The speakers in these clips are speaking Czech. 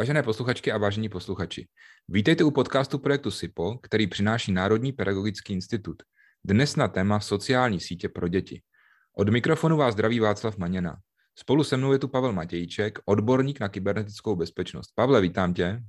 Vážené posluchačky a vážení posluchači, vítejte u podcastu projektu SIPO, který přináší Národní pedagogický institut. Dnes na téma sociální sítě pro děti. Od mikrofonu vás zdraví Václav Maněna. Spolu se mnou je tu Pavel Matějček, odborník na kybernetickou bezpečnost. Pavle, vítám tě.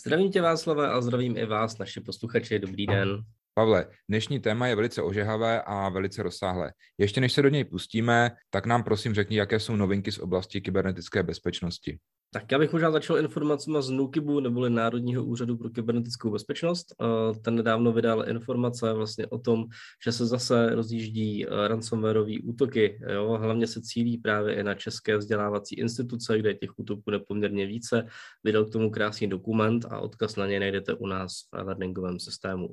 Zdravím tě Václave a zdravím i vás, naše posluchači. Dobrý den. Pavle, dnešní téma je velice ožehavé a velice rozsáhlé. Ještě než se do něj pustíme, tak nám prosím řekni, jaké jsou novinky z oblasti kybernetické bezpečnosti. Tak já bych možná začal informacemi z NUKIBu, neboli Národního úřadu pro kybernetickou bezpečnost. Eh, ten nedávno vydal informace vlastně o tom, že se zase rozjíždí eh, ransomwareové útoky. Jo? Hlavně se cílí právě i na české vzdělávací instituce, kde je těch útoků nepoměrně více. Vydal k tomu krásný dokument a odkaz na něj najdete u nás v learningovém systému.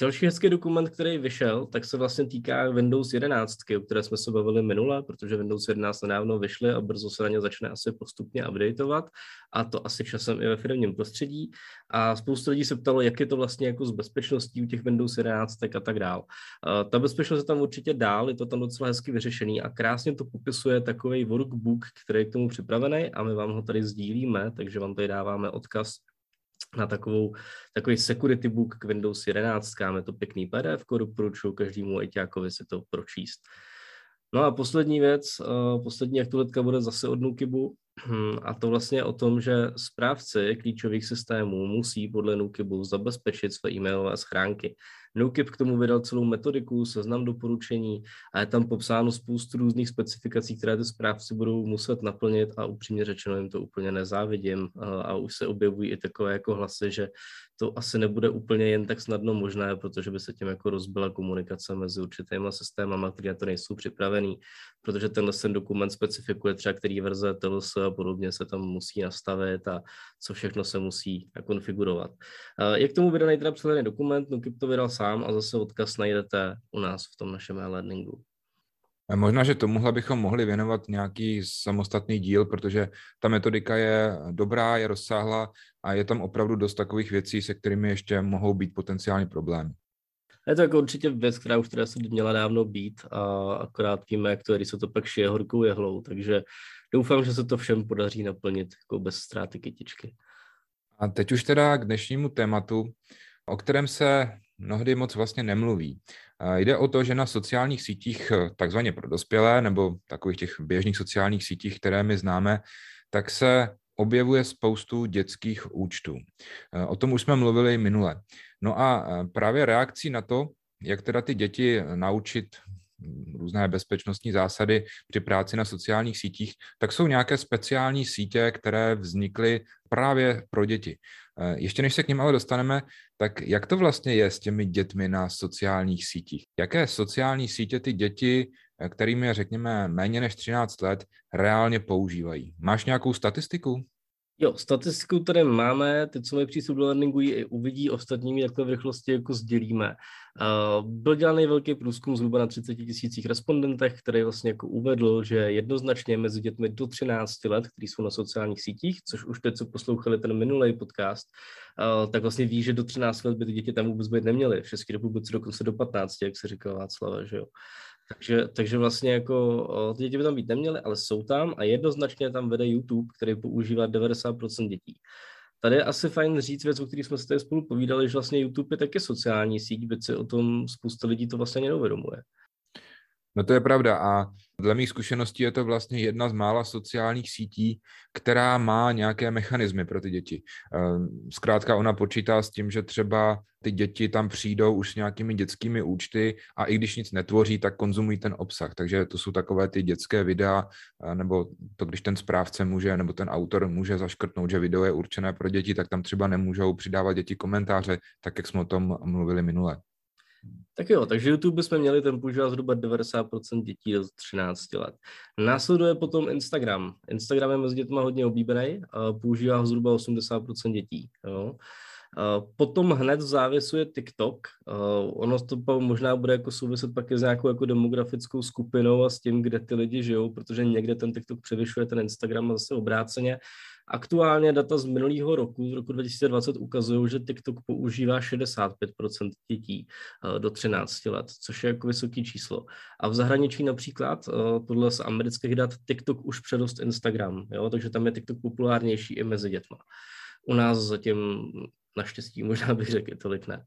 Další hezký dokument, který vyšel, tak se vlastně týká Windows 11, o které jsme se bavili minule, protože Windows 11 nedávno vyšly a brzo se na ně začne asi postupně updateovat a to asi časem i ve firmním prostředí. A spousta lidí se ptalo, jak je to vlastně jako s bezpečností u těch Windows 11 a tak dál. Eh, ta bezpečnost je tam určitě dál, je to tam docela hezky vyřešený a krásně to popisuje takový workbook, který je k tomu připravený a my vám ho tady sdílíme, takže vám tady dáváme odkaz na takovou, takový security book k Windows 11. Je to pěkný PDF, doporučuji každému ITákovi si to pročíst. No a poslední věc, eh, poslední aktualitka bude zase od Nukibu hm, a to vlastně o tom, že správci klíčových systémů musí podle Nukibu zabezpečit své e-mailové schránky. NoKip k tomu vydal celou metodiku, seznam doporučení a je tam popsáno spoustu různých specifikací, které ty správci budou muset naplnit a upřímně řečeno jim to úplně nezávidím eh, a už se objevují i takové jako hlasy, že to asi nebude úplně jen tak snadno možné, protože by se tím jako rozbila komunikace mezi určitýma systémama, které na to nejsou připravený, protože tenhle ten dokument specifikuje třeba, který verze TLS a podobně se tam musí nastavit a co všechno se musí konfigurovat. Eh, je k tomu vydaný teda dokument, NuKip to vydal sám a zase odkaz najdete u nás v tom našem e-learningu. A možná, že tomuhle bychom mohli věnovat nějaký samostatný díl, protože ta metodika je dobrá, je rozsáhlá a je tam opravdu dost takových věcí, se kterými ještě mohou být potenciální problémy. Je to jako určitě věc, která už teda se měla dávno být a akorát víme, jak to je, se to pak šije horkou jehlou, takže doufám, že se to všem podaří naplnit jako bez ztráty kytičky. A teď už teda k dnešnímu tématu, o kterém se mnohdy moc vlastně nemluví. Jde o to, že na sociálních sítích, eh, takzvaně pro dospělé, nebo takových těch běžných sociálních sítích, které my známe, tak se objevuje spoustu dětských účtů. Eh, o tom už jsme mluvili minule. No a eh, právě reakcí na to, jak teda ty děti naučit různé bezpečnostní zásady při práci na sociálních sítích, tak jsou nějaké speciální sítě, které vznikly právě pro děti. E, ještě než se k ním ale dostaneme, tak jak to vlastně je s těmi dětmi na sociálních sítích? Jaké sociální sítě ty děti, e, kterými je, řekněme, méně než 13 let, reálně používají? Máš nějakou statistiku? Jo, statistiku tady máme, ty, co mají přístup do learningu, ji uvidí, ostatními takhle v rychlosti jako sdělíme. Uh, byl dělaný velký průzkum zhruba na 30 tisících respondentech, který vlastně jako uvedl, že jednoznačně mezi dětmi do 13 let, kteří jsou na sociálních sítích, což už teď, co poslouchali ten minulý podcast, uh, tak vlastně ví, že do 13 let by ty děti tam vůbec být neměly. V České republice dokonce do 15, jak se říkal Václava, že jo. Takže, takže vlastně jako ty děti by tam být neměly, ale jsou tam a jednoznačně tam vede YouTube, který používá 90% dětí. Tady je asi fajn říct věc, o kterých jsme se tady spolu povídali, že vlastně YouTube je taky sociální síť, byť se o tom spousta lidí to vlastně neuvědomuje. No to je pravda a Dle mých zkušeností je to vlastně jedna z mála sociálních sítí, která má nějaké mechanismy pro ty děti. Ehm, zkrátka ona počítá s tím, že třeba ty děti tam přijdou už s nějakými dětskými účty a i když nic netvoří, tak konzumují ten obsah. Takže to jsou takové ty dětské videa, eh, nebo to, když ten správce může, nebo ten autor může zaškrtnout, že video je určené pro děti, tak tam třeba nemůžou přidávat děti komentáře, tak jak jsme o tom mluvili minule. Tak jo, takže YouTube jsme měli ten používat zhruba 90% dětí do 13 let. Následuje potom Instagram. Instagram je mezi dětmi hodně oblíbený, používá ho zhruba 80% dětí. Jo. Potom hned v závěsu je TikTok. Ono to možná bude jako souviset pak s nějakou jako demografickou skupinou a s tím, kde ty lidi žijou, protože někde ten TikTok převyšuje ten Instagram a zase obráceně. Aktuálně data z minulého roku, z roku 2020, ukazují, že TikTok používá 65% dětí eh, do 13 let, což je jako vysoké číslo. A v zahraničí například, eh, podle z amerických dat, TikTok už předost Instagram, jo? takže tam je TikTok populárnější i mezi dětma. U nás zatím Naštěstí možná bych řekl, tolik ne.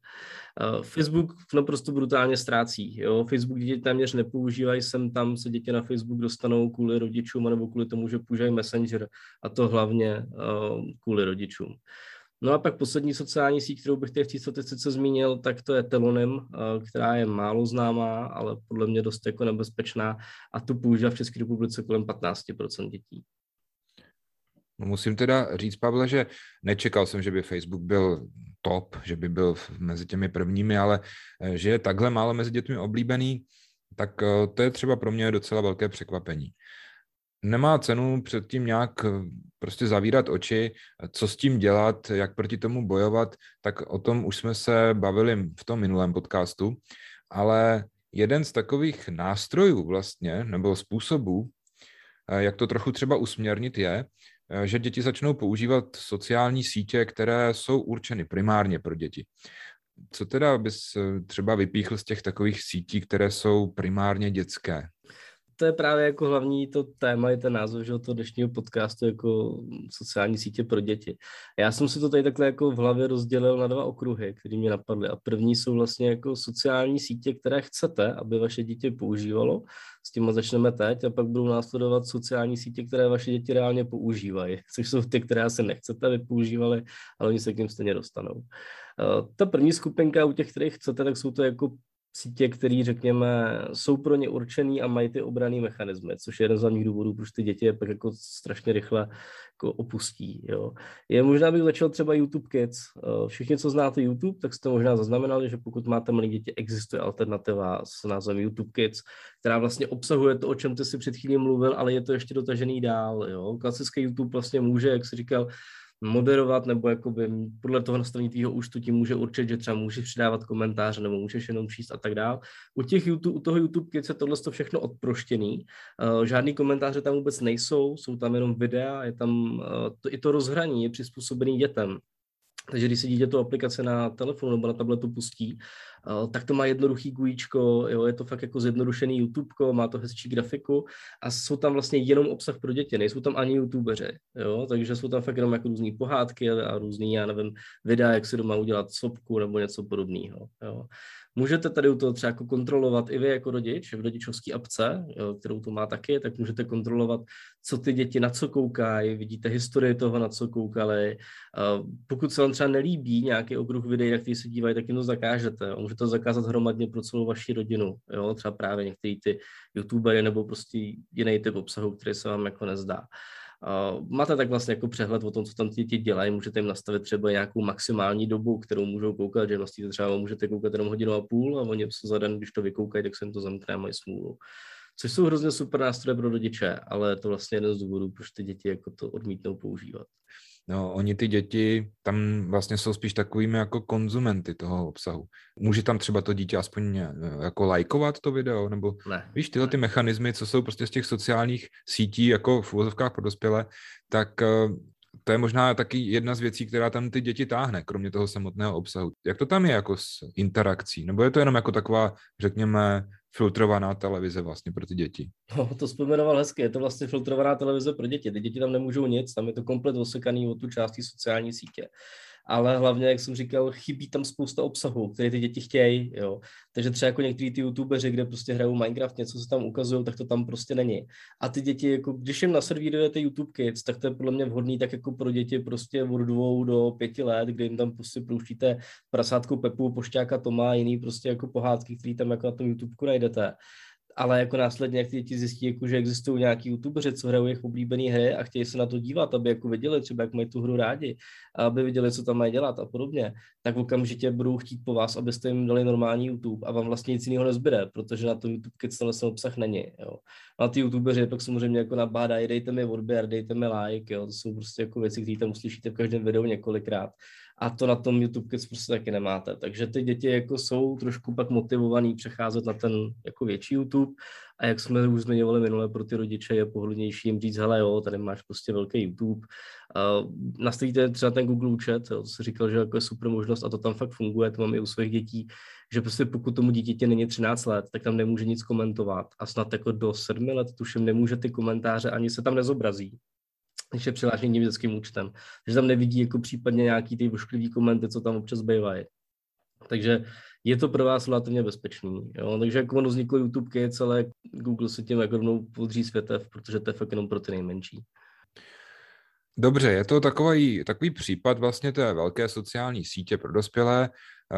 Eh, Facebook naprosto brutálně ztrácí. Jo? Facebook děti téměř nepoužívají, sem tam se děti na Facebook dostanou kvůli rodičům nebo kvůli tomu, že používají Messenger a to hlavně eh, kvůli rodičům. No a pak poslední sociální síť, kterou bych tady v té statistice zmínil, tak to je Telonem, eh, která je málo známá, ale podle mě dost jako nebezpečná a tu používá v České republice kolem 15% dětí. No, musím teda říct, Pavle, že nečekal jsem, že by Facebook byl top, že by byl mezi těmi prvními, ale eh, že je takhle málo mezi dětmi oblíbený, tak eh, to je třeba pro mě docela velké překvapení. Nemá cenu předtím nějak eh, prostě zavírat oči, co s tím dělat, jak proti tomu bojovat, tak o tom už jsme se bavili v tom minulém podcastu, ale jeden z takových nástrojů vlastně, nebo způsobů, jak to trochu třeba usměrnit je, Eh, že děti začnou používat sociální sítě, které jsou určeny primárně pro děti. Co teda bys eh, třeba vypíchl z těch takových sítí, které jsou primárně dětské? to je právě jako hlavní to téma, je ten název že, toho dnešního podcastu jako sociální sítě pro děti. Já jsem si to tady takhle jako v hlavě rozdělil na dva okruhy, které mě napadly. A první jsou vlastně jako sociální sítě, které chcete, aby vaše dítě používalo. S tím začneme teď a pak budou následovat sociální sítě, které vaše děti reálně používají, což jsou ty, které asi nechcete, aby používali, ale oni se k ním stejně dostanou. Eh, ta první skupinka u těch, kterých chcete, tak jsou to jako sítě, které, řekněme, jsou pro ně určený a mají ty obraný mechanismy, což je jeden z hlavních důvodů, proč ty děti je pak jako strašně rychle jako opustí. Jo. Je možná bych začal třeba YouTube Kids. Eh, všichni, co znáte YouTube, tak jste možná zaznamenali, že pokud máte malé děti, existuje alternativa s názvem YouTube Kids, která vlastně obsahuje to, o čem ty si před chvílí mluvil, ale je to ještě dotažený dál. Jo. Klasický YouTube vlastně může, jak si říkal, moderovat nebo jakoby podle toho nastavení tvýho účtu ti může určit, že třeba můžeš přidávat komentáře nebo můžeš jenom číst a tak dál. U, těch YouTube, u toho YouTube Kids je tohle všechno odproštěný. Uh, žádný komentáře tam vůbec nejsou, jsou tam jenom videa, je tam uh, to, i to rozhraní je přizpůsobený dětem. Takže když se dítě tu aplikace na telefonu nebo na tabletu pustí, eh, tak to má jednoduchý GUIčko, jo, je to fakt jako zjednodušený YouTubeko, má to hezčí grafiku a jsou tam vlastně jenom obsah pro děti, nejsou tam ani YouTubeři, jo, takže jsou tam fakt jenom jako různé pohádky a různý, já nevím, videa, jak si doma udělat sopku nebo něco podobného, jo. Můžete tady u toho třeba jako kontrolovat i vy jako rodič v rodičovské apce, kterou to má taky, tak můžete kontrolovat, co ty děti na co koukají, vidíte historii toho, na co koukali. Eh, pokud se vám třeba nelíbí nějaký okruh videí, na který se dívají, tak jim to zakážete. Můžete to zakázat hromadně pro celou vaši rodinu. Jo? Třeba právě některý ty youtubery nebo prostě jiný typ obsahu, který se vám jako nezdá. Uh, máte tak vlastně jako přehled o tom, co tam ti děti dělají, můžete jim nastavit třeba nějakou maximální dobu, kterou můžou koukat, že vlastně třeba můžete koukat jenom hodinu a půl a oni se za den, když to vykoukají, tak se jim to zamkne a mají smůlu. Což jsou hrozně super nástroje pro rodiče, ale to vlastně jeden z důvodů, proč ty děti jako to odmítnou používat. No, oni ty děti tam vlastně jsou spíš takovými jako konzumenty toho obsahu. Může tam třeba to dítě aspoň eh, jako lajkovat to video, nebo ne. víš, tyhle ty mechanismy, co jsou prostě z těch sociálních sítí, jako v úvozovkách pro dospělé, tak eh, to je možná taky jedna z věcí, která tam ty děti táhne, kromě toho samotného obsahu. Jak to tam je jako s interakcí? Nebo je to jenom jako taková, řekněme, filtrovaná televize vlastně pro ty děti. No, to vzpomenoval hezky, je to vlastně filtrovaná televize pro děti. Ty děti tam nemůžou nic, tam je to komplet osekaný od tu částí sociální sítě. Uh, ale hlavně, jak jsem říkal, chybí tam spousta obsahu, který ty děti chtějí, jo. Takže třeba jako některý ty youtubeři, kde prostě hrajou Minecraft, něco se tam ukazují, tak to tam prostě není. A ty děti, jako když jim naservírujete YouTube Kids, tak to je podle mě vhodný tak jako pro děti prostě od dvou do pěti let, kde jim tam prostě průštíte prasátku Pepu, pošťáka Toma a jiný prostě jako pohádky, který tam jako na tom YouTubeku najdete ale jako následně, jak děti zjistí, jako, že existují nějaký youtubeři, co hrajou jejich oblíbené hry a chtějí se na to dívat, aby jako viděli třeba, jak mají tu hru rádi, a aby viděli, co tam mají dělat a podobně, tak okamžitě budou chtít po vás, abyste jim dali normální YouTube a vám vlastně nic jiného nezbyde, protože na to YouTube Kids se ten obsah není. Jo. A ty youtubeři pak samozřejmě jako nabádají, dejte mi odběr, dejte mi like, jo. to jsou prostě jako věci, které tam uslyšíte v každém videu několikrát a to na tom YouTube Kids prostě taky nemáte. Takže ty děti jako jsou trošku pak motivovaný přecházet na ten jako větší YouTube a jak jsme už zmiňovali minule, pro ty rodiče je pohodlnější jim říct, hele jo, tady máš prostě velký YouTube. Uh, nastavíte třeba ten Google účet, jo, to jsi říkal, že jako je super možnost a to tam fakt funguje, to mám i u svých dětí, že prostě pokud tomu dítěti není 13 let, tak tam nemůže nic komentovat a snad jako do 7 let tuším nemůže ty komentáře ani se tam nezobrazí, když je přihlášen tím dětským účtem. Takže tam nevidí jako případně nějaký ty ošklivý komenty, co tam občas bývají. Takže je to pro vás relativně bezpečný. Jo? Takže jak ono vzniklo YouTube Kids, ale Google se tím jako rovnou podří světev, protože to je fakt jenom pro ty nejmenší. Dobře, je to takový, takový případ vlastně té velké sociální sítě pro dospělé,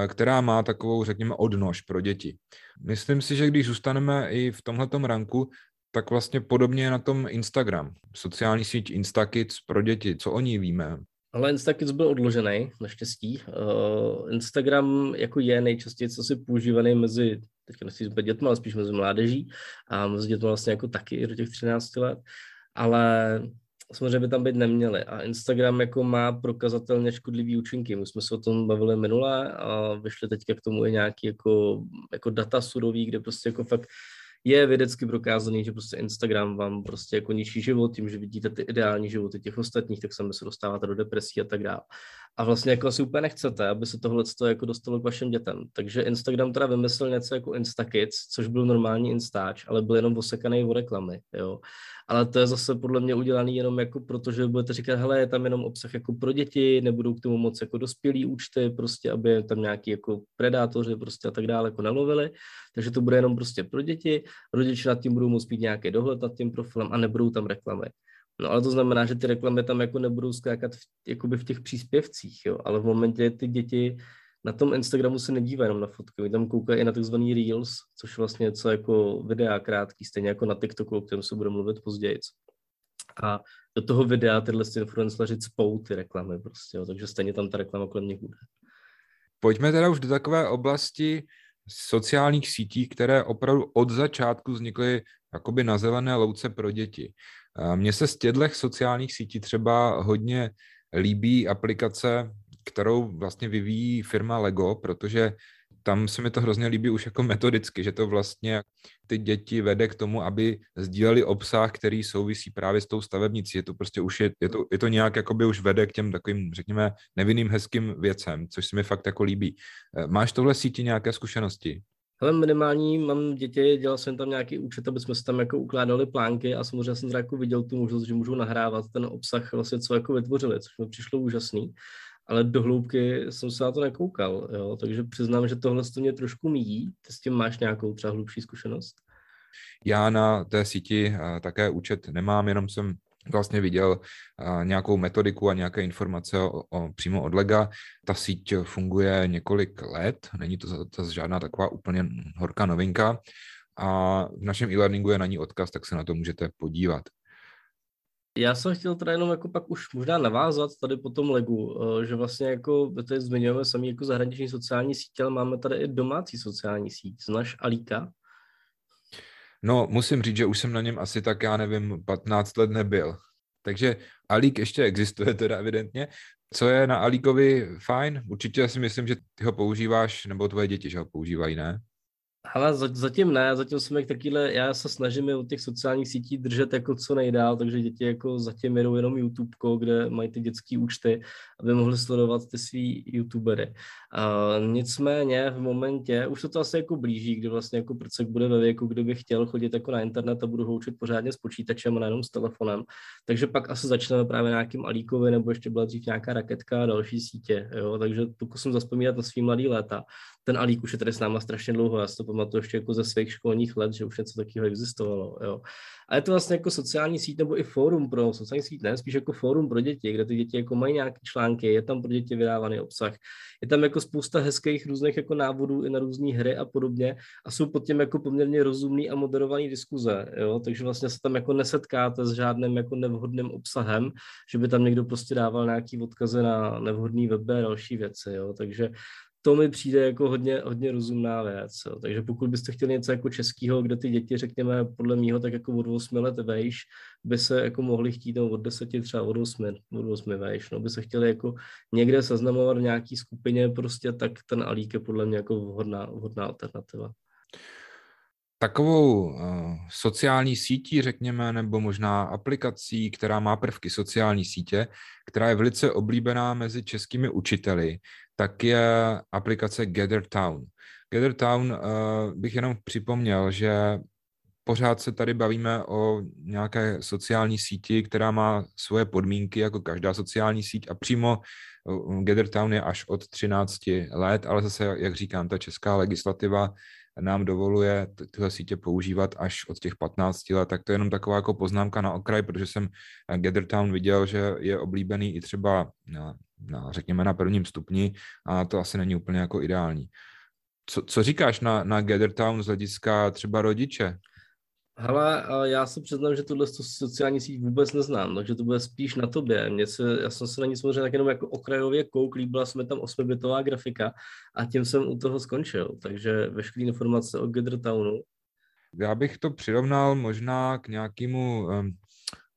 eh, která má takovou, řekněme, odnož pro děti. Myslím si, že když zůstaneme i v tomhletom ranku, tak vlastně podobně je na tom Instagram. Sociální síť Instakids pro děti, co o ní víme? Ale Instakids byl odložený, naštěstí. Uh, Instagram jako je nejčastěji co si používaný mezi, teď nechci říct dětmi, ale spíš mezi mládeží a mezi dětmi vlastně jako taky do těch 13 let. Ale samozřejmě by tam být neměli. A Instagram jako má prokazatelně škodlivý účinky. My jsme se o tom bavili minule a vyšly teďka k tomu i nějaký jako, jako data surový, kde prostě jako fakt je vědecky prokázaný, že prostě Instagram vám prostě jako ničí život tím, že vidíte ty ideální životy těch ostatních, tak sami se dostáváte do depresí a tak dále a vlastně jako si úplně nechcete, aby se tohle jako dostalo k vašim dětem. Takže Instagram teda vymyslel něco jako Instakids, což byl normální Instač, ale byl jenom osekaný o reklamy, jo. Ale to je zase podle mě udělaný jenom jako proto, že budete říkat, hele, je tam jenom obsah jako pro děti, nebudou k tomu moc jako dospělí účty, prostě, aby tam nějaký jako predátoři prostě a tak dále jako nalovili. Takže to bude jenom prostě pro děti, rodiče nad tím budou moct mít nějaký dohled nad tím profilem a nebudou tam reklamy. No ale to znamená, že ty reklamy tam jako nebudou skákat v, jakoby v těch příspěvcích, jo? ale v momentě ty děti na tom Instagramu se nedívají jenom na fotky, oni tam koukají i na tzv. Reels, což vlastně co jako videa krátký, stejně jako na TikToku, o kterém se budeme mluvit později. A do toho videa tyhle influenceři spou ty reklamy prostě, jo? takže stejně tam ta reklama kolem nich bude. Pojďme teda už do takové oblasti sociálních sítí, které opravdu od začátku vznikly jakoby na zelené louce pro děti. Eh, mně se z těchto sociálních sítí třeba hodně líbí aplikace, kterou vlastně vyvíjí firma Lego, protože tam se mi to hrozně líbí už jako metodicky, že to vlastně ty děti vede k tomu, aby sdíleli obsah, který souvisí právě s tou stavebnicí. Je to prostě už, je, je, to, je to nějak jako by už vede k těm takovým, řekněme, nevinným hezkým věcem, což se mi fakt jako líbí. Eh, máš tohle síti nějaké zkušenosti? Ale minimální mám děti, dělal jsem tam nějaký účet, aby jsme se tam jako ukládali plánky a samozřejmě jsem jako viděl tu možnost, že můžu nahrávat ten obsah, vlastně co jako vytvořili, což mi přišlo úžasný, ale do hloubky jsem se na to nekoukal, jo? takže přiznám, že tohle to mě trošku míjí, ty s tím máš nějakou třeba hlubší zkušenost? Já na té síti eh, také účet nemám, jenom jsem vlastně viděl nějakou metodiku a nějaké informace o, o, přímo od Lega. Ta síť funguje několik let, není to, to žádná taková úplně horká novinka a v našem e-learningu je na ní odkaz, tak se na to můžete podívat. Já jsem chtěl teda jenom jako pak už možná navázat tady po tom legu, eh, že vlastně jako tady zmiňujeme sami jako zahraniční sociální sítě, ale máme tady i domácí sociální síť. Znaš Alíka? No, musím říct, že už jsem na něm asi tak, já nevím, 15 let nebyl. Takže Alík ještě existuje teda evidentně. Co je na Alíkovi fajn? Určitě si myslím, že ty ho používáš, nebo tvoje děti, že ho používají, ne? Hele, zatím ne, zatím jsme jak takýhle, já se snažím je od těch sociálních sítí držet jako co nejdál, takže děti jako zatím jedou jenom YouTube, kde mají ty dětské účty, aby mohli sledovat ty svý YouTubery. Uh, nicméně v momentě, už se to asi jako blíží, kdy vlastně jako prcek bude ve věku, kdo by chtěl chodit jako na internet a budu ho učit pořádně s počítačem a nejenom s telefonem, takže pak asi začneme právě nějakým Alíkovi nebo ještě byla dřív nějaká raketka a další sítě, jo? takže pokusím zaspomínat na svý mladý léta. Ten Alík už je tady s náma strašně dlouho, já se to pamatuju ještě jako ze svých školních let, že už něco takového existovalo. Jo. A je to vlastně jako sociální síť nebo i fórum pro sociální síť, ne, spíš jako fórum pro děti, kde ty děti jako mají nějaké články, je tam pro děti vydávaný obsah, je tam jako spousta hezkých různých jako návodů i na různé hry a podobně a jsou pod tím jako poměrně rozumný a moderovaný diskuze, jo, takže vlastně se tam jako nesetkáte s žádným jako nevhodným obsahem, že by tam někdo prostě dával nějaký odkazy na nevhodný weby a další věci, jo, takže to mi přijde jako hodně, hodně rozumná věc. Jo. Takže pokud byste chtěli něco jako českého, kde ty děti, řekněme, podle mýho, tak jako od 8 let vejš, by se jako mohli chtít no, od 10 třeba od 8, od 8 vejš, no, by se chtěli jako někde seznamovat v nějaký skupině prostě, tak ten alík je podle mě jako vhodná, vhodná alternativa. Takovou uh, sociální sítí, řekněme, nebo možná aplikací, která má prvky sociální sítě, která je velice oblíbená mezi českými učiteli, tak je aplikace Gather Town. Gather Town uh, eh, bych jenom připomněl, že pořád se tady bavíme o nějaké sociální síti, která má svoje podmínky jako každá sociální síť a přímo eh, Gather Town je až od 13 let, ale zase, jak říkám, ta česká legislativa nám dovoluje tyhle sítě používat až od těch 15 let, tak to je jenom taková jako poznámka na okraj, protože jsem eh, Gathertown viděl, že je oblíbený i třeba, na, na, řekněme, na prvním stupni a to asi není úplně jako ideální. Co, co říkáš na, na Gathertown z hlediska třeba rodiče? Hele, já se přiznám, že tuhle sociální síť vůbec neznám, takže to bude spíš na tobě. Mě se, já jsem se na ní samozřejmě tak jenom jako okrajově kouk, líbila se mi tam osmibitová grafika a tím jsem u toho skončil. Takže veškeré informace o Townu. Já bych to přirovnal možná k nějakému um,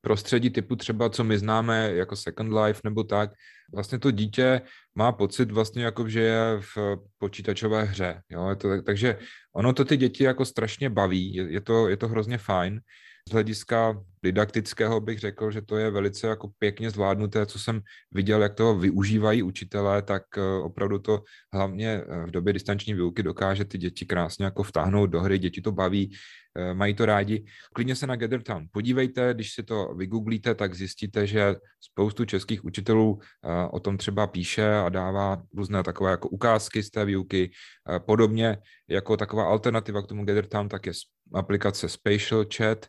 prostředí typu třeba, co my známe jako Second Life nebo tak, vlastně to dítě má pocit vlastně jako, že je v počítačové hře. Jo? Je to, takže ono to ty děti jako strašně baví, je, je, to, je to hrozně fajn z hlediska didaktického bych řekl, že to je velice jako pěkně zvládnuté, co jsem viděl, jak toho využívají učitelé, tak eh, opravdu to hlavně eh, v době distanční výuky dokáže ty děti krásně jako vtáhnout do hry, děti to baví, eh, mají to rádi. Klidně se na Gathertown podívejte, když si to vygooglíte, tak zjistíte, že spoustu českých učitelů o tom třeba píše a dává různé takové jako ukázky z té výuky. Podobně jako taková alternativa k tomu Gathertown, tak je aplikace Spatial Chat,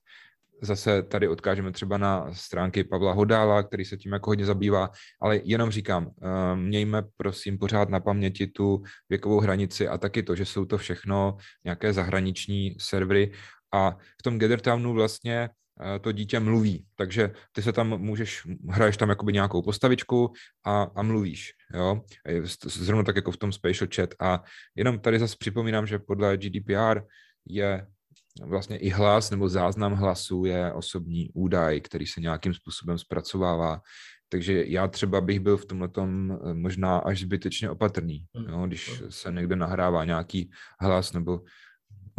Zase tady odkážeme třeba na stránky Pavla Hodála, který se tím jako hodně zabývá, ale jenom říkám, eh, mějme prosím pořád na paměti tu věkovou hranici a taky to, že jsou to všechno nějaké zahraniční servery a v tom Gathertownu vlastně eh, to dítě mluví, takže ty se tam můžeš, hraješ tam jakoby nějakou postavičku a, a mluvíš, jo, zrovna tak jako v tom spatial chat a jenom tady zase připomínám, že podle GDPR je vlastně i hlas nebo záznam hlasu je osobní údaj, který se nějakým způsobem zpracovává. Takže já třeba bych byl v tomhle eh, možná až zbytečně opatrný, hmm. jo, když hmm. se někde nahrává nějaký hlas nebo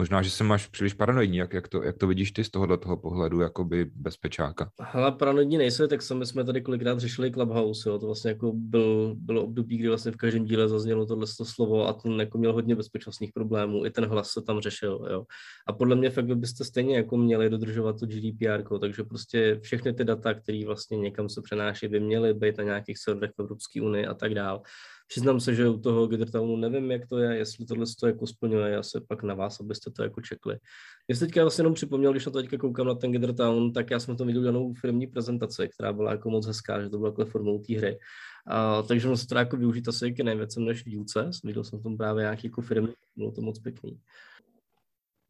Možná, že jsem až příliš paranoidní, jak, jak, to, jak to vidíš ty z tohohle toho pohledu, by bezpečáka? Hele, paranoidní nejsou, tak sami jsme tady kolikrát řešili Clubhouse, jo. to vlastně jako byl, bylo období, kdy vlastně v každém díle zaznělo tohle slovo a ten jako měl hodně bezpečnostních problémů, i ten hlas se tam řešil, jo. A podle mě fakt byste stejně jako měli dodržovat to GDPR, takže prostě všechny ty data, které vlastně někam se přenáší, by měly být na nějakých serverech v Evropské unii a tak dál. Přiznám se, že u toho Gittertownu nevím, jak to je, jestli tohle to jako splňuje, já se pak na vás, abyste to jako čekli. Já si teďka vlastně jenom připomněl, když na to teďka koukám na ten Gittertown, tak já jsem to viděl danou firmní prezentaci, která byla jako moc hezká, že to bylo jako formou té hry. A, takže ono se to jako využít asi k nejvěcem než v dílce, viděl jsem tom právě nějaký jako firmní, bylo to moc pěkný.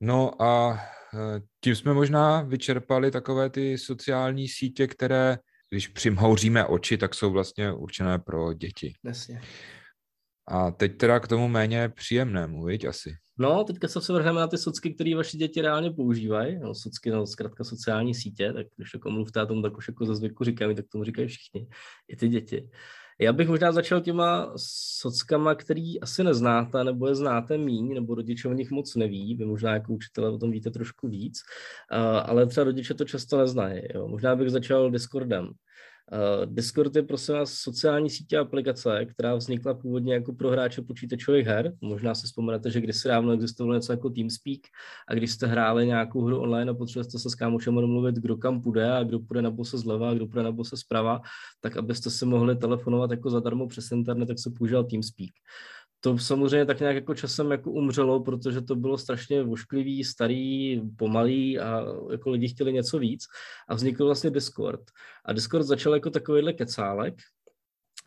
No a eh, tím jsme možná vyčerpali takové ty sociální sítě, které když přimhouříme oči, tak jsou vlastně určené pro děti. Jasně. A teď teda k tomu méně příjemnému, viď asi. No, teďka se vrhneme na ty socky, které vaše děti reálně používají. No, socky, no, zkrátka sociální sítě, tak když jako mluvte o tom, tak už jako ze zvyku říkám, tak tomu říkají všichni, i ty děti. Já bych možná začal těma sockama, který asi neznáte, nebo je znáte míň, nebo rodiče o nich moc neví. Vy možná jako učitelé o tom víte trošku víc, eh, ale třeba rodiče to často neznají. Jo. Možná bych začal Discordem. Eh, Discord je prosím vás sociální sítě aplikace, která vznikla původně jako pro hráče počítačových her. Možná si vzpomenete, že kdysi dávno existovalo něco jako TeamSpeak a když jste hráli nějakou hru online a potřebovali jste se s kámošem domluvit, kdo kam půjde a kdo půjde na bose zleva a kdo půjde na bose zprava, tak abyste si mohli telefonovat jako zadarmo přes internet, tak se používal TeamSpeak. Uh, to samozřejmě tak nějak jako časem jako umřelo, protože to bylo strašně vošklivý, starý, pomalý a jako lidi chtěli něco víc a vznikl vlastně Discord. A Discord začal jako takovýhle kecálek,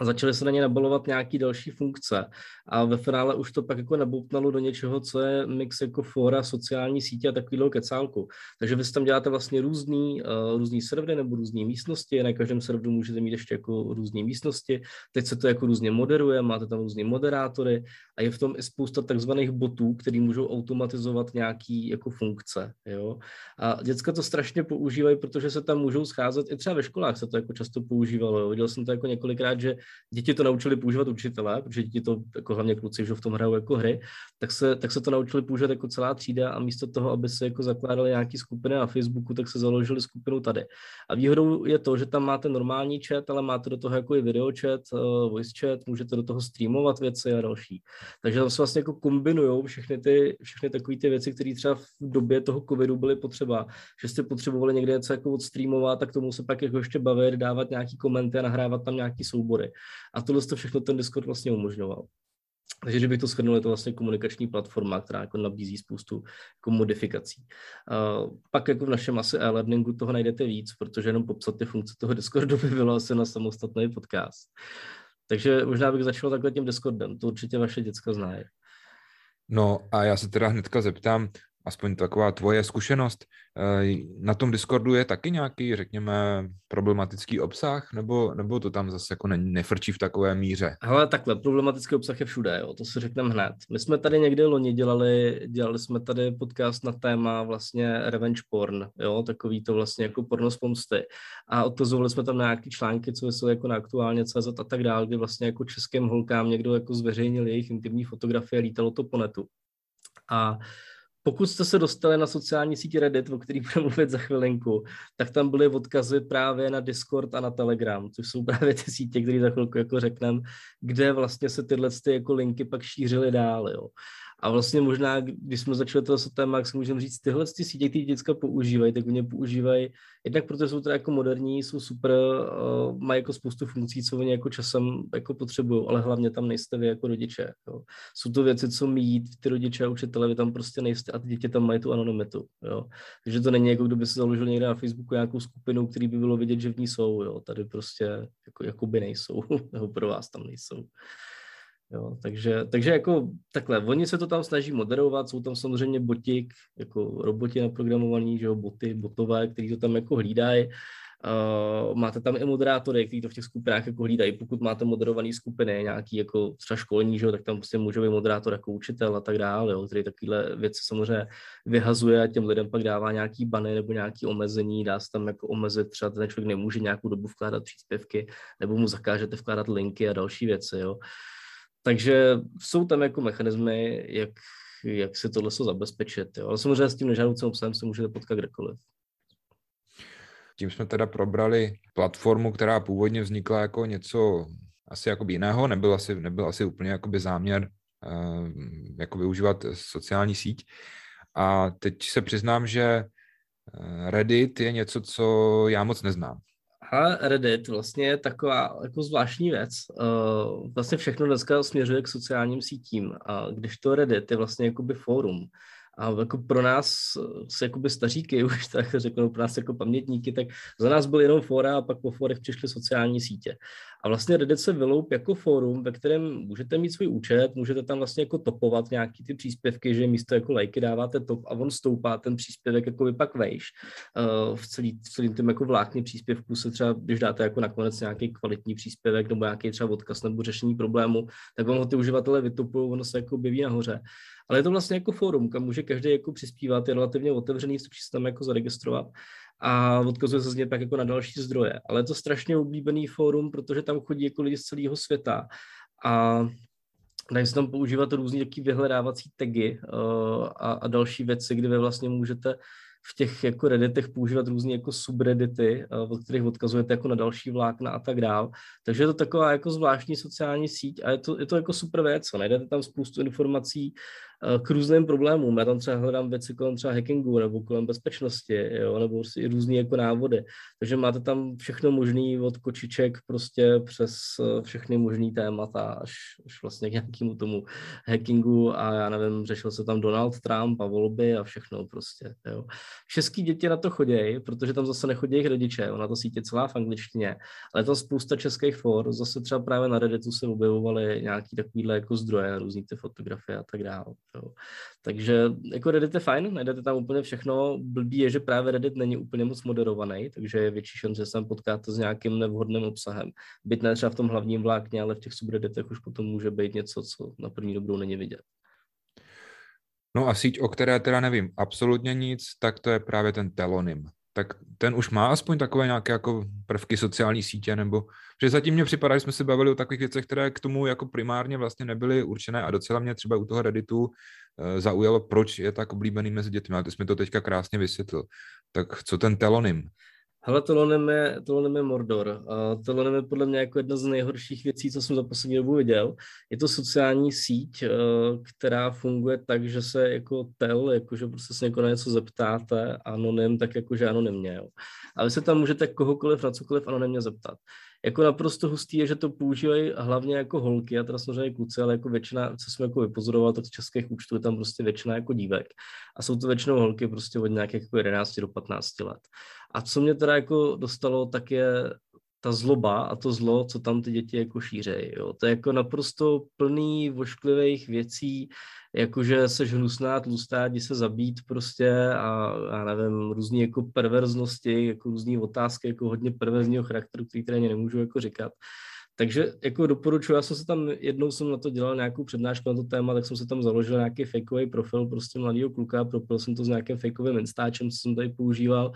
a začaly se na ně nabalovat nějaký další funkce a ve finále už to pak jako nabupnalo do něčeho, co je mix jako fora, sociální sítě a takovýhle kecálku. Takže vy si tam děláte vlastně různý, uh, různý servery nebo různé místnosti, na každém serveru můžete mít ještě jako různé místnosti, teď se to jako různě moderuje, máte tam různé moderátory a je v tom i spousta takzvaných botů, který můžou automatizovat nějaký jako funkce. Jo? A děcka to strašně používají, protože se tam můžou scházet, i třeba ve školách se to jako často používalo, jo? viděl jsem to jako několikrát, že děti to naučili používat učitelé, protože děti to, jako hlavně kluci, že v tom hrajou jako hry, tak se, tak se to naučili používat jako celá třída a místo toho, aby se jako zakládali nějaký skupiny na Facebooku, tak se založili skupinu tady. A výhodou je to, že tam máte normální chat, ale máte do toho jako i video chat, eh, voice chat, můžete do toho streamovat věci a další. Takže tam se vlastně jako kombinují všechny ty, všechny takové ty věci, které třeba v době toho covidu byly potřeba, že jste potřebovali někde něco jako odstreamovat, tak tomu se pak jako ještě bavit, dávat nějaký komenty a nahrávat tam nějaký soubory. A tohle to všechno ten Discord vlastně umožňoval. Takže bych to shrnul, je to vlastně komunikační platforma, která jako nabízí spoustu jako modifikací. Uh, pak jako v našem asi e-learningu toho najdete víc, protože jenom popsat ty funkce toho Discordu by bylo asi na samostatný podcast. Takže možná bych začal takhle tím Discordem, to určitě vaše děcka znají. No a já se teda hnedka zeptám, aspoň taková tvoje zkušenost. Eh, na tom Discordu je taky nějaký, řekněme, problematický obsah, nebo, nebo to tam zase jako nefrčí v takové míře? Ale takhle, problematický obsah je všude, jo, to si řekneme hned. My jsme tady někdy loni dělali, dělali jsme tady podcast na téma vlastně revenge porn, jo, takový to vlastně jako porno z pomsty. A odkazovali jsme tam nějaký články, co jsou jako na aktuálně CZ a tak dále, kdy vlastně jako českým holkám někdo jako zveřejnil jejich intimní fotografie, a lítalo to po netu. A uh, pokud jste se dostali na sociální sítě Reddit, o kterých budu mluvit za chvilinku, tak tam byly odkazy právě na Discord a na Telegram, což jsou právě ty sítě, které za chvilku jako řekneme, kde vlastně se tyhle ty jako linky pak šířily dál. Jo. A vlastně možná, když jsme začali toho téma, jak si můžeme říct, tyhle ty sítě, které děcka používají, tak oni používají jednak protože jsou teda jako moderní, jsou super, eh, mají jako spoustu funkcí, co oni jako časem jako potřebují, ale hlavně tam nejste vy jako rodiče. Jo. Jsou to věci, co mít ty rodiče a učitele, vy tam prostě nejste a ty děti tam mají tu anonymitu. Jo. Takže to není jako kdyby se založil někde na Facebooku nějakou skupinu, který by bylo vidět, že v ní jsou. Jo. Tady prostě jako, jako by nejsou, nebo pro vás tam nejsou. Jo, takže, takže jako takhle, oni se to tam snaží moderovat, jsou tam samozřejmě botik, jako roboti naprogramovaní, že jo, boty, botové, který to tam jako hlídají. Uh, máte tam i moderátory, kteří to v těch skupinách jako hlídají. Pokud máte moderované skupiny, nějaký jako třeba školní, že jo, tak tam prostě může být moderátor jako učitel a tak dále, jo, který takovýhle věci samozřejmě vyhazuje a těm lidem pak dává nějaký bany nebo nějaký omezení, dá se tam jako omezit, třeba ten člověk nemůže nějakou dobu vkládat příspěvky, nebo mu zakážete vkládat linky a další věci, jo. Uh, takže jsou tam jako mechanismy, jak, jak si tohle so zabezpečit. Jo. Ale samozřejmě s tím nežádoucím obsahem se můžete potkat kdekoliv. Tím jsme teda probrali platformu, která původně vznikla jako něco asi jakoby jiného, nebyl asi, nebyl asi úplně jakoby záměr uh, jako využívat sociální síť. A teď se přiznám, že eh, Reddit je něco, co já moc neznám. Ale Reddit vlastně je taková jako zvláštní věc. Eh, vlastně všechno dneska směřuje k sociálním sítím, a když to Reddit je vlastně jakoby fórum, a jako pro nás eh, se jakoby staříky, už tak řeknu, pro nás jako pamětníky, tak za nás byly jenom fóra a pak po fórech přišly sociální sítě. A vlastně Reddit se vyloup jako fórum, ve kterém můžete mít svůj účet, můžete tam vlastně jako topovat nějaký ty příspěvky, že místo jako lajky dáváte top a on stoupá ten příspěvek jako by pak vejš. Eh, v, celý, v celým tím jako vlákně příspěvku se třeba, když dáte jako nakonec nějaký kvalitní příspěvek nebo nějaký třeba odkaz nebo řešení problému, tak vám ho ty uživatelé vytopují, ono se jako objeví nahoře. Ale je to vlastně jako fórum, kam může každý jako přispívat, je relativně otevřený, stačí se tam jako zaregistrovat a odkazuje se z něj pak jako na další zdroje. Ale je to strašně oblíbený fórum, protože tam chodí jako lidi z celého světa a dají se tam používat různé taky vyhledávací tagy eh, a, a další věci, kde vy vlastně můžete v těch jako redditech používat různé jako subreddity, eh, od kterých odkazujete jako na další vlákna a tak dál. Takže je to taková jako zvláštní sociální síť a je to, je to jako super věc. Najdete tam spoustu informací Eh, k různým problémům. Já tam třeba hledám věci kolem třeba hackingu nebo kolem bezpečnosti, jo, nebo i různý jako návody. Takže máte tam všechno možné od kočiček prostě přes eh, všechny možné témata až, až vlastně k nějakému tomu hackingu a já nevím, řešil se tam Donald Trump a volby a všechno prostě. Jo. Český děti na to chodějí, protože tam zase nechodí jejich rodiče, ona to sítě celá v angličtině, ale tam spousta českých for, zase třeba právě na Redditu se objevovaly nějaký takovýhle jako zdroje, různý ty fotografie a tak dále. Jo. Takže jako Reddit je fajn, najdete tam úplně všechno. Blbý je, že právě Reddit není úplně moc moderovaný, takže je větší šance, že tam potkáte s nějakým nevhodným obsahem. Byť ne třeba v tom hlavním vlákně, ale v těch subredditech už potom může být něco, co na první dobrou není vidět. No a síť, o které teda nevím absolutně nic, tak to je právě ten telonym tak ten už má aspoň takové nějaké jako prvky sociální sítě, nebo že zatím mě připadá, že jsme se bavili o takových věcech, které k tomu jako primárně vlastně nebyly určené a docela mě třeba u toho Redditu eh, zaujalo, proč je tak oblíbený mezi dětmi, ale ty jsme to teďka krásně vysvětlil. Tak co ten telonym? Hele, to Toloneme Mordor. to Toloneme je podle mě jako jedna z nejhorších věcí, co jsem za poslední dobu viděl. Je to sociální síť, eh, která funguje tak, že se jako tel, jakože prostě se někoho na něco zeptáte anonym, tak jakože anonymně. A vy se tam můžete kohokoliv na cokoliv anonymně zeptat jako naprosto hustý je, že to používají hlavně jako holky a teda samozřejmě kluci, ale jako většina, co jsme jako vypozorovali tak z českých účtů je tam prostě většina jako dívek. A jsou to většinou holky prostě od nějakých jako 11 do 15 let. A co mě teda jako dostalo, tak je ta zloba a to zlo, co tam ty děti jako šířejí. To je jako naprosto plný vošklivých věcí, jakože se hnusná, tlustá, jdi se zabít prostě a já nevím, různý jako perverznosti, jako různý otázky, jako hodně perverzního charakteru, který tady nemůžu jako říkat. Takže jako doporučuji, já jsem se tam, jednou jsem na to dělal nějakou přednášku na to téma, tak jsem se tam založil nějaký fakeový profil prostě mladého kluka, propil jsem to s nějakým fakeovým instáčem, co jsem tady používal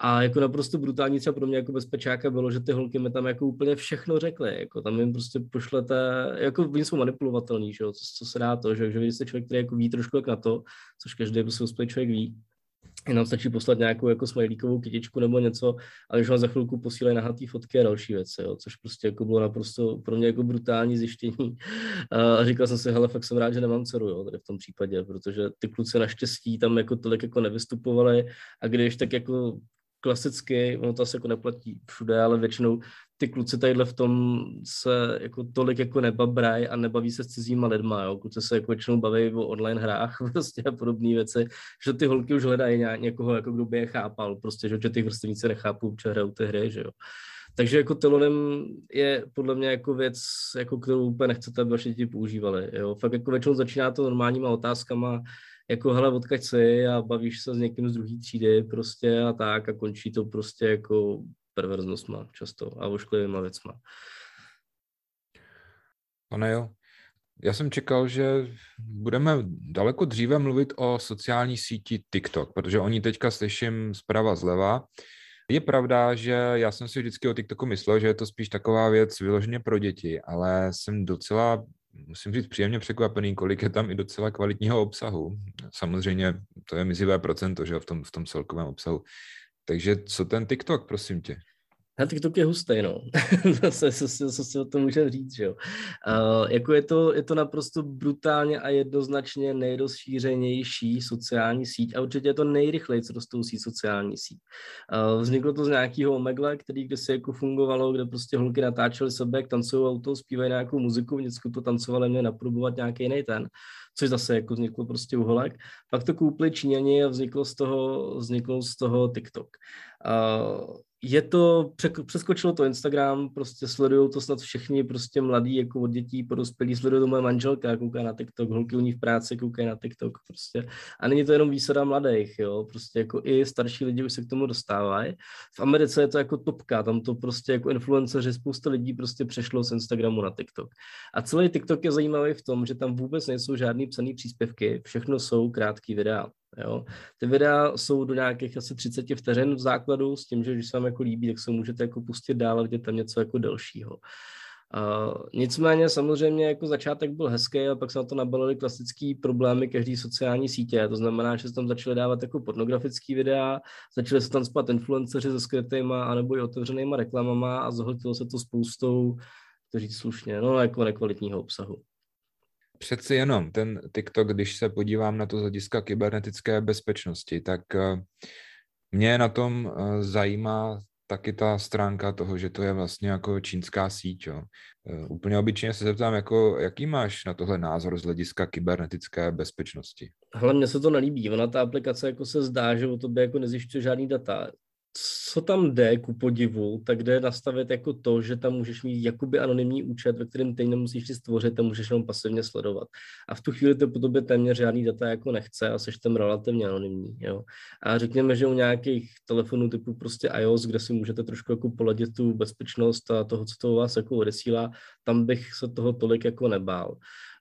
a jako naprosto brutální třeba pro mě jako bezpečáka bylo, že ty holky mi tam jako úplně všechno řekly, jako tam jim prostě pošlete, jako oni jsou manipulovatelní, že jo, co, co se dá to, že, že vy jste člověk, který jako ví trošku jak na to, což každý prostě jako uspělý člověk ví, jenom stačí poslat nějakou jako smajlíkovou kytičku nebo něco, a už vám za chvilku posílají nahatý fotky a další věci, jo, což prostě jako bylo naprosto pro mě jako brutální zjištění. A říkal jsem si, hele, fakt jsem rád, že nemám dceru, jo, tady v tom případě, protože ty kluci naštěstí tam jako tolik jako nevystupovali a když tak jako klasicky, ono to asi jako neplatí všude, ale většinou ty kluci tadyhle v tom se jako tolik jako nebabrají a nebaví se s cizíma lidma, jo. Kluci se jako většinou baví o online hrách prostě a podobné věci, že ty holky už hledají někoho, jako kdo by je chápal, prostě, že, že ty vrstevníci nechápou, že hrajou ty hry, že jo. Takže jako telonem je podle mě jako věc, jako kterou úplně nechcete, aby vaše děti používali. Jo. Fakt jako většinou začíná to normálníma otázkama, jako hele, odkaď si a bavíš se s někým z druhé třídy prostě a tak a končí to prostě jako perverznostma často a ošklivýma věcma. Ono jo. Já jsem čekal, že budeme daleko dříve mluvit o sociální síti TikTok, protože oni teďka slyším zprava zleva. Je pravda, že já jsem si vždycky o TikToku myslel, že je to spíš taková věc vyloženě pro děti, ale jsem docela musím říct příjemně překvapený, kolik je tam i docela kvalitního obsahu. Samozřejmě to je mizivé procento, že v tom, v tom celkovém obsahu. Takže co ten TikTok, prosím tě? Na TikTok je hustý, no. Zase, co, co, co o tom může říct, že jo. Uh, jako je to, je to naprosto brutálně a jednoznačně nejrozšířenější sociální síť a určitě je to nejrychlejší rostoucí sociální síť. Uh, vzniklo to z nějakého omegle, který kde se jako fungovalo, kde prostě holky natáčely sebe, jak tancují auto, zpívají nějakou muziku, v Německu to tancovali, mě naprobovat nějaký jiný ten což zase jako vzniklo prostě u holek. Pak to koupili Číňani a vzniklo z toho, vzniklo z toho TikTok. Uh, je to, přeskočilo to Instagram, prostě sledují to snad všichni, prostě mladí, jako od dětí po dospělí, sledují to moje manželka, kouká na TikTok, holky u ní v práci koukají na TikTok, prostě. A není to jenom výsada mladých, jo, prostě jako i starší lidi už se k tomu dostávají. V Americe je to jako topka, tam to prostě jako influenceři, spousta lidí prostě přešlo z Instagramu na TikTok. A celý TikTok je zajímavý v tom, že tam vůbec nejsou žádný psaný příspěvky, všechno jsou krátký videa. Jo. Ty videa jsou do nějakých asi 30 vteřin v základu s tím, že když se vám jako líbí, tak se můžete jako pustit dál a vidět tam něco jako delšího. Uh, nicméně samozřejmě jako začátek byl hezký, ale pak se na to nabalily klasické problémy každý sociální sítě. To znamená, že se tam začaly dávat jako pornografické videa, začaly se tam spát influenceři se skrytýma anebo i otevřenýma reklamama a zohltilo se to spoustou, to říct slušně, no jako nekvalitního obsahu přeci jenom ten TikTok, když se podívám na to z hlediska kybernetické bezpečnosti, tak eh, mě na tom eh, zajímá taky ta stránka toho, že to je vlastně jako čínská síť. Jo. Eh, úplně obyčejně se zeptám, jako, jaký máš na tohle názor z hlediska kybernetické bezpečnosti? Hlavně mně se to nelíbí. Ona ta aplikace jako se zdá, že o tobě jako nezjišťuje žádný data co tam jde ku podivu, tak jde nastavit jako to, že tam můžeš mít jakoby anonymní účet, ve kterém ty nemusíš nic stvořit a můžeš jenom pasivně sledovat. A v tu chvíli to po tobě téměř žádný data jako nechce a seš tam relativně anonymní. Jo. A řekněme, že u nějakých telefonů typu prostě iOS, kde si můžete trošku jako poladit tu bezpečnost a toho, co to u vás jako odesílá, tam bych se toho tolik jako nebál.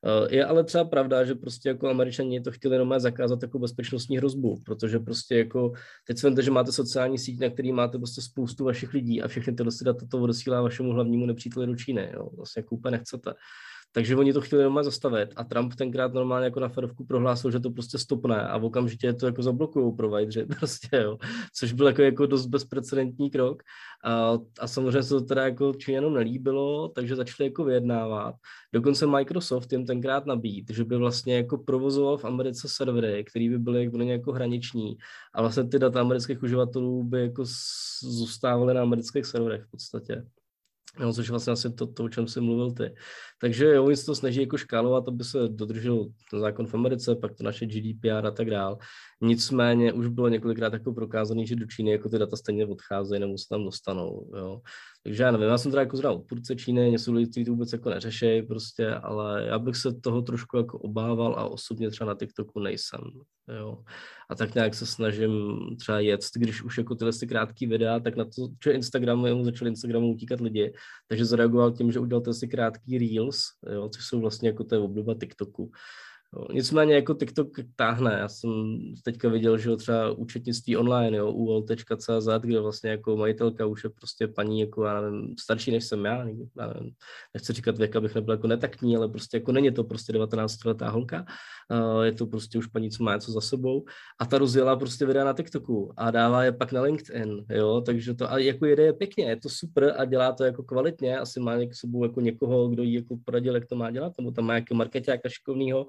Eh, je ale třeba pravda, že prostě jako američani to chtěli jenom zakázat jako bezpečnostní hrozbu, protože prostě jako teď si že máte sociální síť, na který máte prostě spoustu vašich lidí a všechny ty data to odesílá vašemu hlavnímu nepříteli do Číny, jo, vlastně jako úplně nechcete. Takže oni to chtěli normálně zastavit a Trump tenkrát normálně jako na ferovku prohlásil, že to prostě stopne a v okamžitě to jako zablokují provideři prostě, jo. Což byl jako, jako dost bezprecedentní krok a, a samozřejmě se to teda jako Číňanům nelíbilo, takže začali jako vyjednávat. Dokonce Microsoft jim tenkrát nabít, že by vlastně jako provozoval v Americe servery, které by byly jako jako hraniční a vlastně ty data amerických uživatelů by jako zůstávaly na amerických serverech v podstatě. No, což vlastně asi to, to, o čem jsi mluvil ty. Takže jo, oni se to snaží jako škálovat, aby se dodržel ten zákon v Americe, pak to naše GDPR a tak dál. Nicméně už bylo několikrát jako prokázané, že do Číny jako ty data stejně odcházejí nebo se tam dostanou. Jo. Takže já nevím, já jsem teda jako zrál odpůrce Číny, něco lidi to vůbec jako neřešejí prostě, ale já bych se toho trošku jako obával a osobně třeba na TikToku nejsem, jo. A tak nějak se snažím třeba jet, když už jako tyhle ty krátký videa, tak na to, že Instagramu, jenom začal Instagramu utíkat lidi, takže zareagoval tím, že udělal ty krátký reels, jo, což jsou vlastně jako té obdoba TikToku Nicméně jako TikTok táhne. Já jsem teďka viděl, že třeba účetnictví online, jo, uol.cz, kde vlastně jako majitelka už je prostě paní jako, já nevím, starší než jsem já, já nevím, nechci říkat věk, abych nebyl jako netakní, ale prostě jako není to prostě 19-letá holka, eh, je to prostě už paní, co má něco za sebou a ta rozjela prostě videa na TikToku a dává je pak na LinkedIn, jo, takže to a jako jede je pěkně, je to super a dělá to jako kvalitně, asi má k sobou jako někoho, kdo jí jako poradil, jak to má dělat, nebo tam má jako marketáka šikovnýho,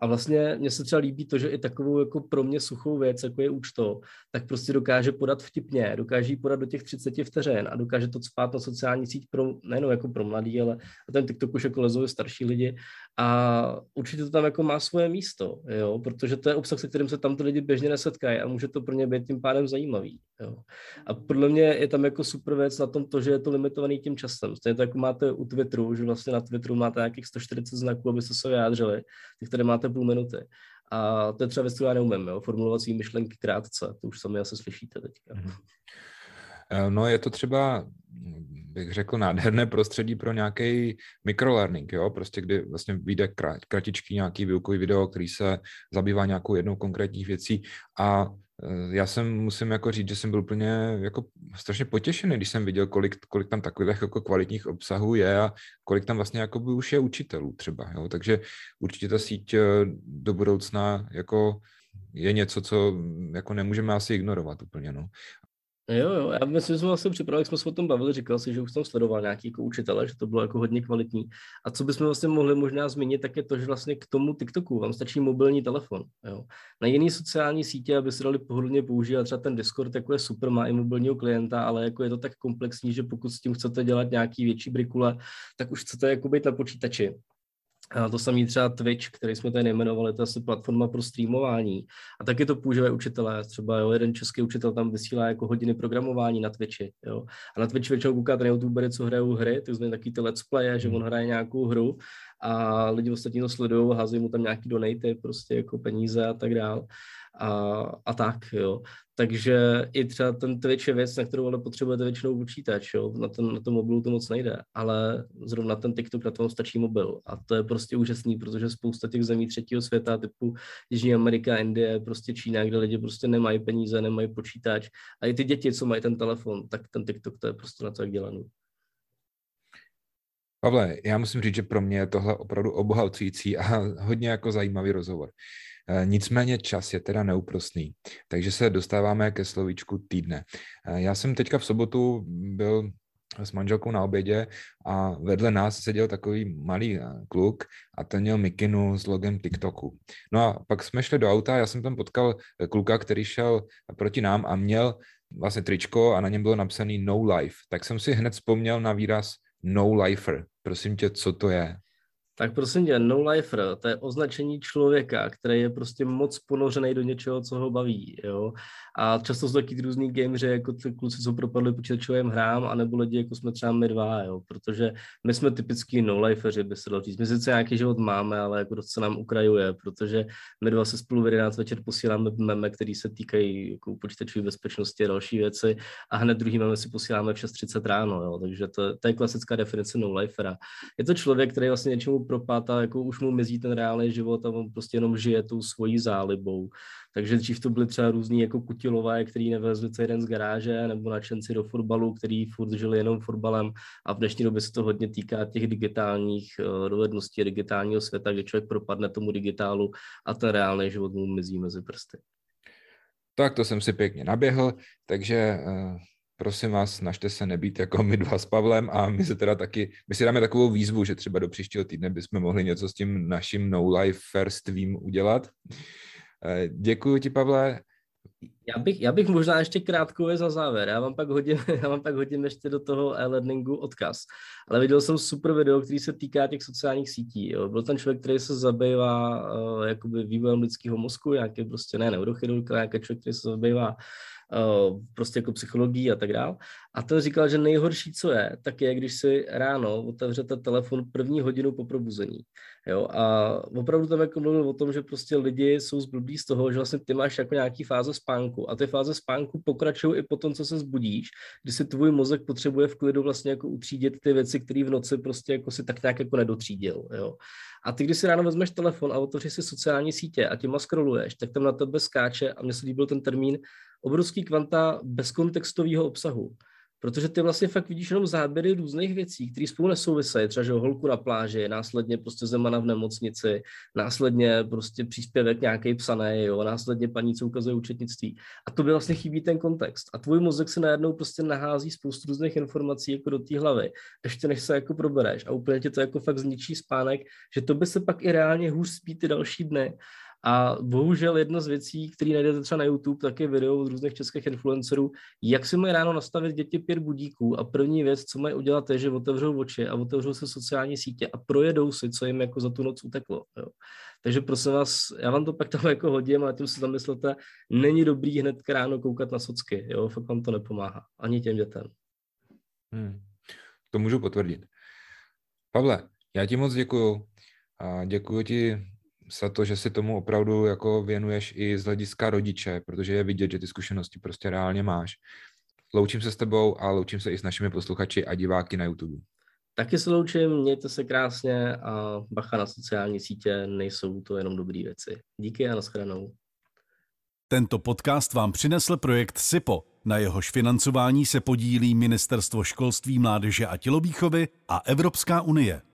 a vlastně mně se třeba líbí to, že i takovou jako pro mě suchou věc, jako je účto, tak prostě dokáže podat vtipně, dokáže ji podat do těch 30 vteřin a dokáže to cpát na sociální síť pro, nejenom jako pro mladý, ale a ten TikTok už jako lezou starší lidi a určitě to tam jako má svoje místo, jo, protože to je obsah, se kterým se tam ty lidi běžně nesetkají a může to pro ně být tím pádem zajímavý, jo. A podle mě je tam jako super věc na tom to, že je to limitovaný tím časem. Stejně to jako máte u Twitteru, že vlastně na Twitteru máte nějakých 140 znaků, aby se vyjádřili. Teď máte máte půl minuty. A to je třeba věc, kterou já neumím, jo? formulovat myšlenky krátce, to už sami asi slyšíte teďka. Mhm. Eh, no je to třeba, bych řekl, nádherné prostředí pro nějaký mikrolearning, jo? prostě kdy vlastně vyjde kratičký nějaký výukový video, který se zabývá nějakou jednou konkrétní věcí a Eh, já jsem musím jako říct, že jsem byl úplně jako strašně potěšený, když jsem viděl, kolik, kolik tam takových jako kvalitních obsahů je a kolik tam vlastně jako by už je učitelů třeba. Jo? Takže určitě ta síť eh, do budoucna jako je něco, co jako nemůžeme asi ignorovat úplně. No. Jo, jo, já myslím, že jsem vlastně připravil, jak jsme se o tom bavili, říkal si, že už jsem sledoval nějaký jako učitele, že to bylo jako hodně kvalitní. A co bychom vlastně mohli možná zmínit, tak je to, že vlastně k tomu TikToku vám stačí mobilní telefon. Jo. Na jiný sociální sítě, aby se dali pohodlně používat, třeba ten Discord jako je super, má i mobilního klienta, ale jako je to tak komplexní, že pokud s tím chcete dělat nějaký větší brikule, tak už chcete jako být na počítači a to samý třeba Twitch, který jsme tady nejmenovali, to je asi platforma pro streamování. A taky to používají učitelé. Třeba jo, jeden český učitel tam vysílá jako hodiny programování na Twitchi. Jo. A na Twitch většinou kouká ten youtuber, co hrajou hry, tak jsme taky ty let's play, že on hmm. hraje nějakou hru a lidi ostatní to sledují, hazují mu tam nějaký donaty, prostě jako peníze a tak dále a, a tak, jo. Takže i třeba ten Twitch je věc, na kterou ale potřebujete většinou počítač, jo. Na, tom na tom mobilu to moc nejde, ale zrovna ten TikTok na tom stačí mobil a to je prostě úžasný, protože spousta těch zemí třetího světa typu Jižní Amerika, Indie, prostě Čína, kde lidi prostě nemají peníze, nemají počítač a i ty děti, co mají ten telefon, tak ten TikTok to je prostě na to jak dělaný. Pavle, já musím říct, že pro mě je tohle opravdu obohacující a hodně jako zajímavý rozhovor. Eh, nicméně čas je teda neúprostný, takže se dostáváme ke slovíčku týdne. Eh, já jsem teďka v sobotu byl s manželkou na obědě a vedle nás seděl takový malý eh, kluk a ten měl mikinu s logem TikToku. No a pak jsme šli do auta a já jsem tam potkal kluka, který šel proti nám a měl vlastně tričko a na něm bylo napsaný no life. Tak jsem si hned vzpomněl na výraz no lifer. Prosím tě, co to je? Tak prosím tě, no lifer, to je označení člověka, který je prostě moc ponořený do něčeho, co ho baví, jo. A často jsou taky různý gameři, jako ty kluci, co propadli počítačovým hrám, anebo lidi, jako jsme třeba my dva, jo. Protože my jsme typický no liferi, by se dalo říct. My sice nějaký život máme, ale jako to se nám ukrajuje, protože my dva se spolu v 11 večer posíláme meme, který se týkají jako počítačové bezpečnosti a další věci a hned druhý meme si posíláme v 6.30 ráno, jo. Takže to, to je klasická definice no lifera. Je to člověk, který vlastně něčemu propad a jako už mu mizí ten reálný život a on prostě jenom žije tou svojí zálibou. Takže dřív to byly třeba různý jako kutilové, který nevezli co jeden z garáže, nebo nadšenci do fotbalu, který furt žili jenom fotbalem a v dnešní době se to hodně týká těch digitálních eh, dovedností, digitálního světa, kde člověk propadne tomu digitálu a ten reálný život mu mizí mezi prsty. Tak to jsem si pěkně naběhl, takže eh, prosím vás, snažte se nebýt jako my dva s Pavlem a my se teda taky, my si dáme takovou výzvu, že třeba do příštího týdne bychom mohli něco s tím naším No Life First vím udělat. Eh, Děkuji ti, Pavle. Já bych, já bych možná ještě krátko za závěr, já vám pak hodím, já vám pak hodím ještě do toho e-learningu odkaz. Ale viděl jsem super video, který se týká těch sociálních sítí. Jo. Byl tam člověk, který se zabývá uh, jakoby vývojem lidského mozku, nějaký prostě ne neurochirurg, nějaký člověk, který se zabývá Eh, prostě jako psychologií a tak dál. A ten říkal, že nejhorší, co je, tak je, když si ráno otevřete telefon první hodinu po probuzení. Jo? A opravdu tam jako mluvil o tom, že prostě lidi jsou zblblí z toho, že vlastně ty máš jako nějaký fáze spánku a ty fáze spánku pokračují i po tom, co se zbudíš, kdy si tvůj mozek potřebuje v klidu vlastně jako utřídit ty věci, které v noci prostě jako si tak nějak jako nedotřídil. Jo? A ty, když si ráno vezmeš telefon a otevřeš si sociální sítě a tím maskroluješ, tak tam na tebe skáče a mně se líbil ten termín obrovský kvanta bezkontextového obsahu. Protože ty vlastně fakt vidíš jenom záběry různých věcí, které spolu nesouvisejí. Třeba, že holku na pláži, následně prostě zemana v nemocnici, následně prostě příspěvek nějaký psaný, jo, následně paní, co ukazuje účetnictví. A to by vlastně chybí ten kontext. A tvůj mozek se najednou prostě nahází spoustu různých informací jako do té hlavy, ještě než se jako probereš. A úplně tě to jako fakt zničí spánek, že to by se pak i reálně hůř spí ty další dny. A bohužel jedna z věcí, které najdete třeba na YouTube, tak je video od různých českých influencerů, jak si mají ráno nastavit děti pět budíků. A první věc, co mají udělat, je, že otevřou oči a otevřou se sociální sítě a projedou si, co jim jako za tu noc uteklo. Jo. Takže prosím vás, já vám to pak tam jako hodím a tím se zamyslete, není dobrý hned ráno koukat na socky, jo, fakt vám to nepomáhá, ani těm dětem. Hmm. To můžu potvrdit. Pavle, já ti moc děkuju. A děkuji ti za to, že si tomu opravdu jako věnuješ i z hlediska rodiče, protože je vidět, že ty zkušenosti prostě reálně máš. Loučím se s tebou a loučím se i s našimi posluchači a diváky na YouTube. Taky se loučím, mějte se krásně a bacha na sociální sítě, nejsou to jenom dobré věci. Díky a nashledanou. Tento podcast vám přinesl projekt SIPO. Na jehož financování se podílí Ministerstvo školství, mládeže a tělovýchovy a Evropská unie.